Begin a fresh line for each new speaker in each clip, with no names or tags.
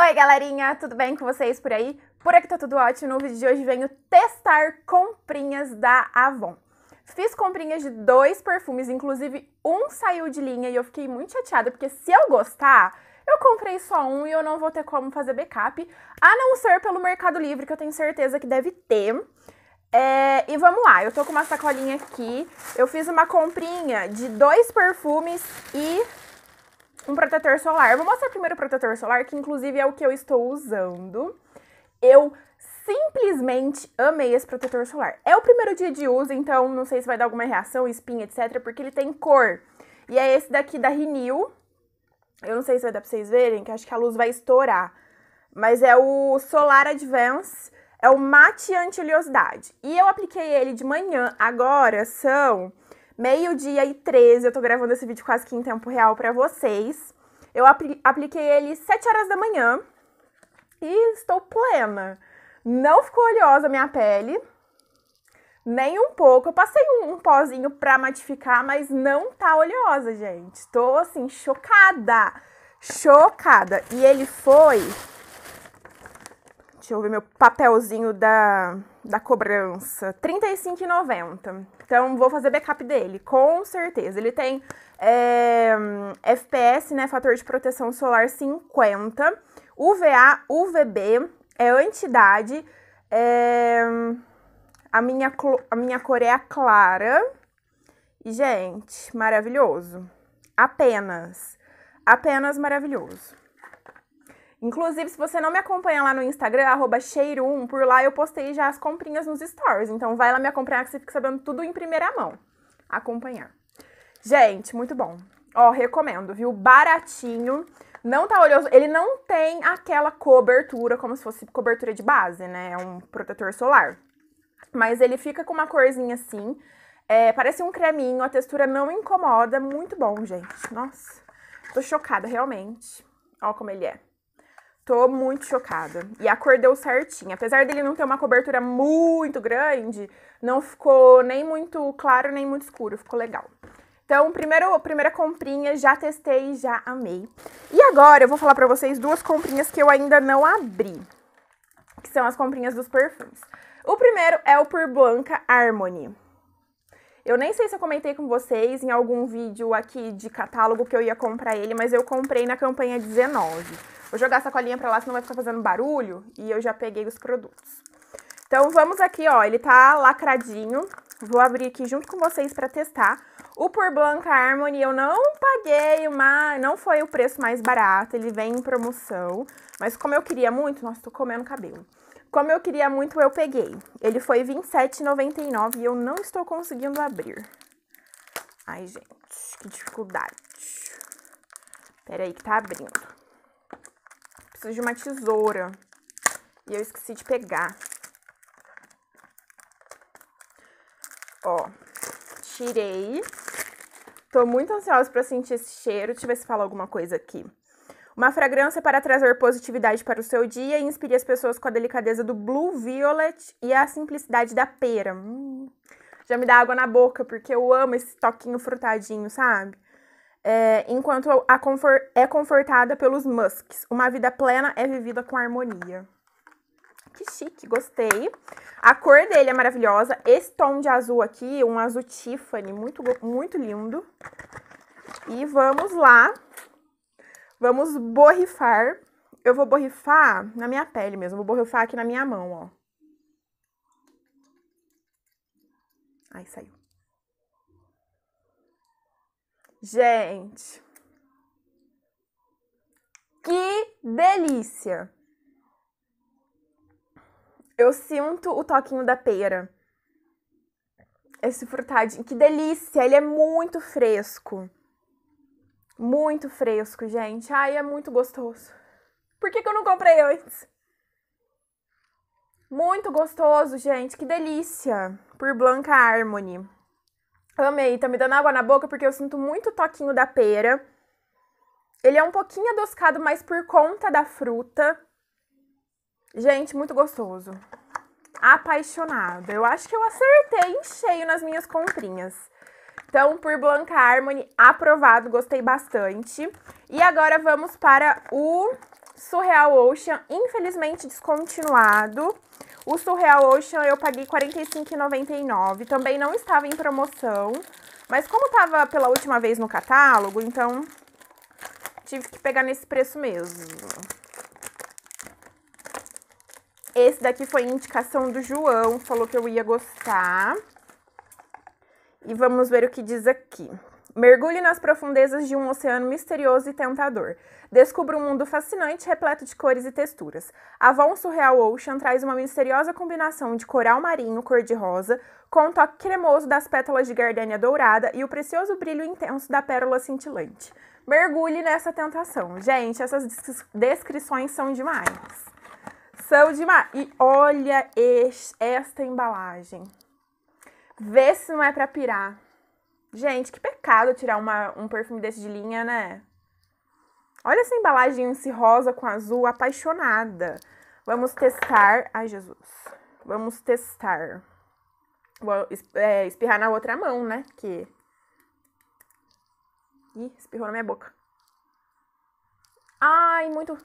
Oi, galerinha, tudo bem com vocês por aí? Por aqui tá tudo ótimo. No vídeo de hoje venho testar comprinhas da Avon. Fiz comprinhas de dois perfumes, inclusive um saiu de linha e eu fiquei muito chateada, porque se eu gostar, eu comprei só um e eu não vou ter como fazer backup, a não ser pelo Mercado Livre, que eu tenho certeza que deve ter. É, e vamos lá, eu tô com uma sacolinha aqui, eu fiz uma comprinha de dois perfumes e um protetor solar. Vou mostrar primeiro o protetor solar, que inclusive é o que eu estou usando. Eu simplesmente amei esse protetor solar. É o primeiro dia de uso, então não sei se vai dar alguma reação, espinha, etc, porque ele tem cor. E é esse daqui da Renew. Eu não sei se vai dar pra vocês verem, que acho que a luz vai estourar. Mas é o Solar Advance, é o mate anti-oleosidade. E eu apliquei ele de manhã, agora são meio-dia e 13. Eu tô gravando esse vídeo quase que em tempo real para vocês. Eu apl apliquei ele 7 horas da manhã e estou plena. Não ficou oleosa a minha pele, nem um pouco. Eu passei um, um pozinho pra matificar, mas não tá oleosa, gente. Tô assim, chocada. Chocada. E ele foi Deixa eu ver meu papelzinho da, da cobrança. R$35,90. Então, vou fazer backup dele, com certeza. Ele tem é, FPS, né? Fator de proteção solar 50. UVA, UVB, é antidade. É, a, minha, a minha cor é a clara. E, gente, maravilhoso. Apenas. Apenas maravilhoso. Inclusive, se você não me acompanha lá no Instagram, arroba por lá eu postei já as comprinhas nos stories. Então vai lá me acompanhar que você fica sabendo tudo em primeira mão. Acompanhar. Gente, muito bom. Ó, recomendo, viu? Baratinho. Não tá oleoso. Ele não tem aquela cobertura como se fosse cobertura de base, né? É um protetor solar. Mas ele fica com uma corzinha assim. É, parece um creminho, a textura não incomoda. Muito bom, gente. Nossa, tô chocada, realmente. Ó como ele é. Tô muito chocada. E a cor deu certinho. Apesar dele não ter uma cobertura muito grande, não ficou nem muito claro, nem muito escuro. Ficou legal. Então, primeiro, primeira comprinha, já testei, já amei. E agora eu vou falar pra vocês duas comprinhas que eu ainda não abri. Que são as comprinhas dos perfumes. O primeiro é o Pur Blanca Harmony. Eu nem sei se eu comentei com vocês em algum vídeo aqui de catálogo que eu ia comprar ele, mas eu comprei na campanha 19. Vou jogar a sacolinha pra lá, senão vai ficar fazendo barulho. E eu já peguei os produtos. Então, vamos aqui, ó. Ele tá lacradinho. Vou abrir aqui junto com vocês pra testar. O Por Blanca Harmony eu não paguei, uma, não foi o preço mais barato, ele vem em promoção. Mas como eu queria muito, nossa, tô comendo cabelo. Como eu queria muito, eu peguei. Ele foi R$27,99 e eu não estou conseguindo abrir. Ai, gente, que dificuldade. Pera aí que tá abrindo. Preciso de uma tesoura. E eu esqueci de pegar. Ó, tirei. Tô muito ansiosa para sentir esse cheiro. Deixa eu ver se fala alguma coisa aqui. Uma fragrância para trazer positividade para o seu dia e inspire as pessoas com a delicadeza do Blue Violet e a simplicidade da pera. Hum, já me dá água na boca, porque eu amo esse toquinho frutadinho, sabe? é, enquanto confort é confortada pelos musks. Uma vida plena é vivida com harmonia. Que chique, gostei. A cor dele é maravilhosa. Esse tom de azul aqui, um azul Tiffany, muito, muito lindo. E vamos lá. Vamos borrifar. Eu vou borrifar na minha pele mesmo. Vou borrifar aqui na minha mão, ó. Aí saiu. Gente, que delícia! Eu sinto o toquinho da pera. Esse frutadinho, que delícia! Ele é muito fresco. Muito fresco, gente. Ai, é muito gostoso. Por que, que eu não comprei antes? Muito gostoso, gente. Que delícia. Por Blanca Harmony. Amei, tá me dando água na boca porque eu sinto muito toquinho da pera. Ele é um pouquinho adoscado, mas por conta da fruta. Gente, muito gostoso. apaixonado. Eu acho que eu acertei em cheio nas minhas comprinhas. Então, por Blanca Harmony, aprovado, gostei bastante. E agora vamos para o Surreal Ocean, infelizmente descontinuado. O Surreal Ocean eu paguei R$45,99, Também não estava em promoção. Mas como estava pela última vez no catálogo, então tive que pegar nesse preço mesmo. Esse daqui foi indicação do João, falou que eu ia gostar. E vamos ver o que diz aqui. Mergulhe nas profundezas de um oceano misterioso e tentador. Descubra um mundo fascinante repleto de cores e texturas. A Von Surreal Ocean traz uma misteriosa combinação de coral marinho cor-de-rosa com o um toque cremoso das pétalas de gardênia dourada e o precioso brilho intenso da pérola cintilante. Mergulhe nessa tentação. Gente, essas descrições são demais. São demais. E olha este, esta embalagem. Vê se não é para pirar. Gente, que pecado tirar uma, um perfume desse de linha, né? Olha essa embalagem rosa com azul, apaixonada. Vamos testar. Ai, Jesus. Vamos testar. Vou é, espirrar na outra mão, né? Que... Ih, espirrou na minha boca. Ai, muito...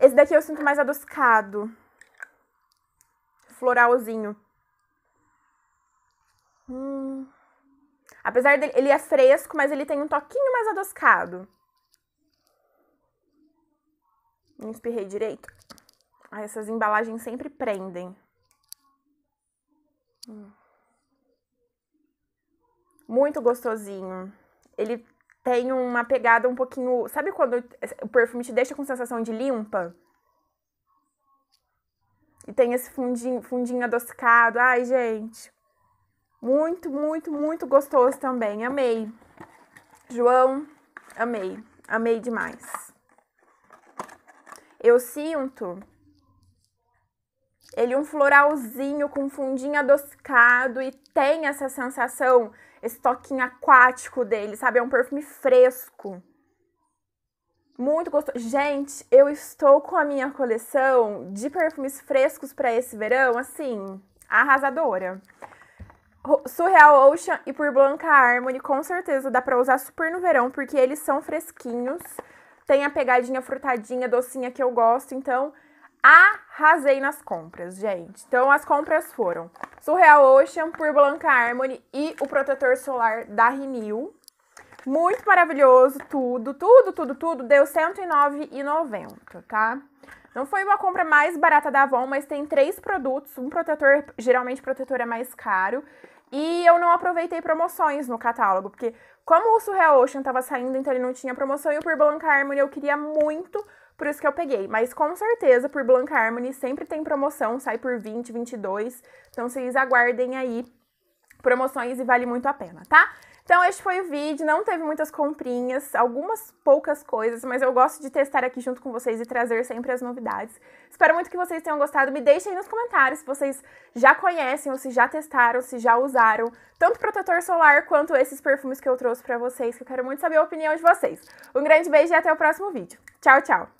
Esse daqui eu sinto mais adocicado. Floralzinho. Hum... Apesar dele, ele é fresco, mas ele tem um toquinho mais adoscado. Não espirrei direito. Ai, essas embalagens sempre prendem. Hum. Muito gostosinho. Ele tem uma pegada um pouquinho. Sabe quando o perfume te deixa com sensação de limpa? E tem esse fundinho, fundinho adocicado. Ai, gente. Muito, muito, muito gostoso também. Amei. João, amei. Amei demais. Eu sinto ele um floralzinho com fundinho adocicado e tem essa sensação, esse toquinho aquático dele, sabe? É um perfume fresco. Muito gostoso. Gente, eu estou com a minha coleção de perfumes frescos para esse verão, assim, arrasadora. Surreal Ocean e por Blanca Harmony, com certeza dá pra usar super no verão, porque eles são fresquinhos, tem a pegadinha frutadinha, docinha que eu gosto, então arrasei nas compras, gente. Então as compras foram Surreal Ocean por Blanca Harmony e o protetor solar da Renew. Muito maravilhoso, tudo, tudo, tudo, tudo, deu R$109,90, tá? Não foi uma compra mais barata da Avon, mas tem três produtos. Um protetor, geralmente protetor é mais caro. E eu não aproveitei promoções no catálogo, porque como o Surreal Ocean estava saindo, então ele não tinha promoção, e o por Blanc Harmony eu queria muito, por isso que eu peguei. Mas com certeza, por Blanc Harmony sempre tem promoção, sai por 20, 22, então vocês aguardem aí promoções e vale muito a pena, tá? Então, este foi o vídeo. Não teve muitas comprinhas, algumas poucas coisas, mas eu gosto de testar aqui junto com vocês e trazer sempre as novidades. Espero muito que vocês tenham gostado. Me deixem nos comentários se vocês já conhecem, ou se já testaram, se já usaram tanto protetor solar quanto esses perfumes que eu trouxe para vocês, que eu quero muito saber a opinião de vocês. Um grande beijo e até o próximo vídeo. Tchau, tchau!